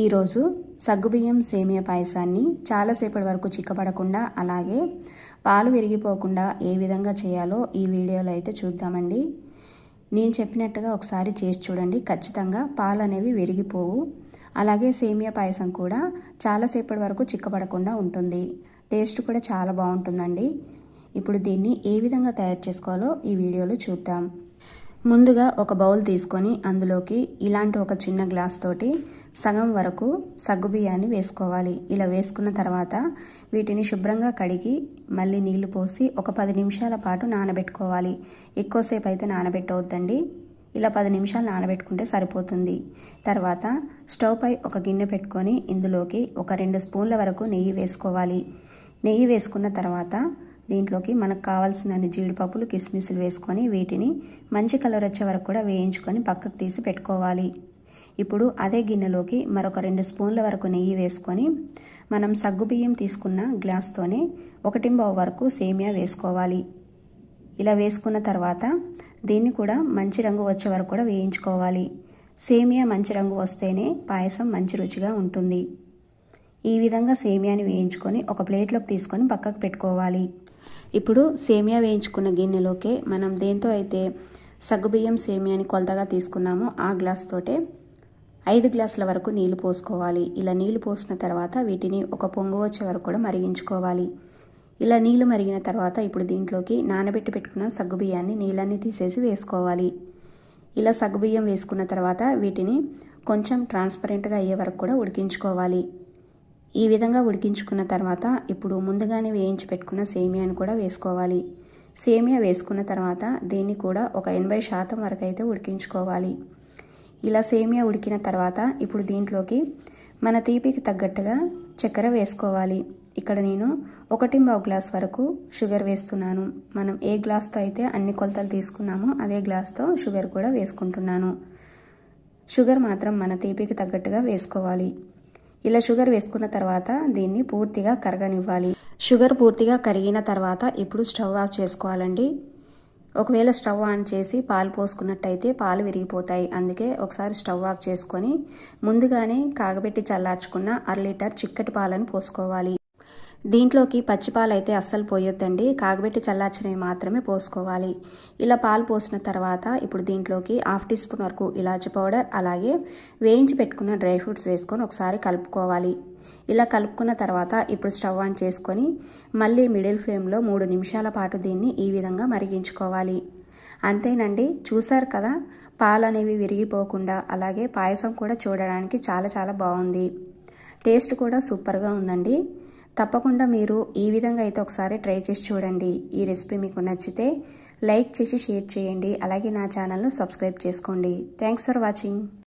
ఈరోజు సగ్గుబియ్యం సేమియా పాయసాన్ని చాలాసేపటి వరకు చిక్కపడకుండా అలాగే పాలు విరిగిపోకుండా ఏ విధంగా చేయాలో ఈ వీడియోలో అయితే చూద్దామండి నేను చెప్పినట్టుగా ఒకసారి చేసి చూడండి ఖచ్చితంగా పాలు అనేవి విరిగిపోవు అలాగే సేమియా పాయసం కూడా చాలాసేపటి వరకు చిక్కబడకుండా ఉంటుంది టేస్ట్ కూడా చాలా బాగుంటుందండి ఇప్పుడు దీన్ని ఏ విధంగా తయారు చేసుకోవాలో ఈ వీడియోలో చూద్దాం ముందుగా ఒక బౌల్ తీసుకొని అందులోకి ఇలాంటి ఒక చిన్న గ్లాస్ తోటి సగం వరకు సగ్గు బియ్యాన్ని వేసుకోవాలి ఇలా వేసుకున్న తర్వాత వీటిని శుభ్రంగా కడిగి మళ్ళీ నీళ్లు పోసి ఒక పది నిమిషాల పాటు నానబెట్టుకోవాలి ఎక్కువసేపు అయితే నానబెట్టవద్దండి ఇలా పది నిమిషాలు నానబెట్టుకుంటే సరిపోతుంది తర్వాత స్టవ్ పై ఒక గిన్నె పెట్టుకొని ఇందులోకి ఒక రెండు స్పూన్ల వరకు నెయ్యి వేసుకోవాలి నెయ్యి వేసుకున్న తర్వాత దీంట్లోకి మనకు కావాల్సిన జీడిపప్పులు కిస్మిస్లు వేసుకొని వీటిని మంచి కలర్ వచ్చే వరకు కూడా వేయించుకొని పక్కకు తీసి పెట్టుకోవాలి ఇప్పుడు అదే గిన్నెలోకి మరొక రెండు స్పూన్ల వరకు నెయ్యి వేసుకొని మనం సగ్గుబియ్యం తీసుకున్న గ్లాస్తోనే ఒకటి ఒకటింబావు వరకు సేమియా వేసుకోవాలి ఇలా వేసుకున్న తర్వాత దీన్ని కూడా మంచి రంగు వచ్చే వరకు కూడా వేయించుకోవాలి సేమియా మంచి రంగు వస్తేనే పాయసం మంచి రుచిగా ఉంటుంది ఈ విధంగా సేమియాని వేయించుకొని ఒక ప్లేట్లోకి తీసుకొని పక్కకు పెట్టుకోవాలి ఇప్పుడు సేమియా వేయించుకున్న గిన్నెలోకే మనం దేంతో అయితే సగ్గుబియ్యం సేమియాని కొలతగా తీసుకున్నామో ఆ గ్లాస్ తోటే ఐదు గ్లాసుల వరకు నీళ్లు పోసుకోవాలి ఇలా నీళ్లు పోసిన తర్వాత వీటిని ఒక పొంగు వచ్చే వరకు కూడా మరిగించుకోవాలి ఇలా నీళ్లు మరిగిన తర్వాత ఇప్పుడు దీంట్లోకి నానబెట్టి పెట్టుకున్న సగ్గుబియ్యాన్ని నీళ్ళన్నీ తీసేసి వేసుకోవాలి ఇలా సగ్గుబియ్యం వేసుకున్న తర్వాత వీటిని కొంచెం ట్రాన్స్పరెంట్గా అయ్యే వరకు కూడా ఉడికించుకోవాలి ఈ విధంగా ఉడికించుకున్న తర్వాత ఇప్పుడు ముందుగానే వేయించి పెట్టుకున్న సేమియాను కూడా వేసుకోవాలి సేమియా వేసుకున్న తర్వాత దీన్ని కూడా ఒక ఎనభై శాతం వరకు అయితే ఉడికించుకోవాలి ఇలా సేమియా ఉడికిన తర్వాత ఇప్పుడు దీంట్లోకి మన తీపికి తగ్గట్టుగా చక్కెర వేసుకోవాలి ఇక్కడ నేను ఒకటి పావు గ్లాస్ వరకు షుగర్ వేస్తున్నాను మనం ఏ గ్లాస్తో అయితే అన్ని కొలతలు తీసుకున్నామో అదే గ్లాస్తో షుగర్ కూడా వేసుకుంటున్నాను షుగర్ మాత్రం మన తీపికి తగ్గట్టుగా వేసుకోవాలి ఇలా షుగర్ వేసుకున్న తర్వాత దీన్ని పూర్తిగా కరగనివ్వాలి షుగర్ పూర్తిగా కరిగిన తర్వాత ఇప్పుడు స్టవ్ ఆఫ్ చేసుకోవాలండి ఒకవేళ స్టవ్ ఆన్ చేసి పాలు పోసుకున్నట్టయితే పాలు విరిగిపోతాయి అందుకే ఒకసారి స్టవ్ ఆఫ్ చేసుకొని ముందుగానే కాగబెట్టి చల్లార్చుకున్న అర లీటర్ చిక్కటి పాలను పోసుకోవాలి దీంట్లోకి పచ్చిపాలు అయితే అస్సలు పోయొద్దండి కాగబెట్టి చల్లార్చినవి మాత్రమే పోసుకోవాలి ఇలా పాలు పోసిన తర్వాత ఇప్పుడు దీంట్లోకి హాఫ్ టీ స్పూన్ వరకు ఇలాచి పౌడర్ అలాగే వేయించి పెట్టుకున్న డ్రై ఫ్రూట్స్ వేసుకొని ఒకసారి కలుపుకోవాలి ఇలా కలుపుకున్న తర్వాత ఇప్పుడు స్టవ్ ఆన్ చేసుకొని మళ్ళీ మిడిల్ ఫ్లేమ్లో మూడు నిమిషాల పాటు దీన్ని ఈ విధంగా మరిగించుకోవాలి అంతేనండి చూసారు కదా పాలు అనేవి విరిగిపోకుండా అలాగే పాయసం కూడా చూడడానికి చాలా చాలా బాగుంది టేస్ట్ కూడా సూపర్గా ఉందండి తప్పకుండా మీరు ఈ విధంగా అయితే ఒకసారి ట్రై చేసి చూడండి ఈ రెసిపీ మీకు నచ్చితే లైక్ చేసి షేర్ చేయండి అలాగే నా ఛానల్ను సబ్స్క్రైబ్ చేసుకోండి థ్యాంక్స్ ఫర్ వాచింగ్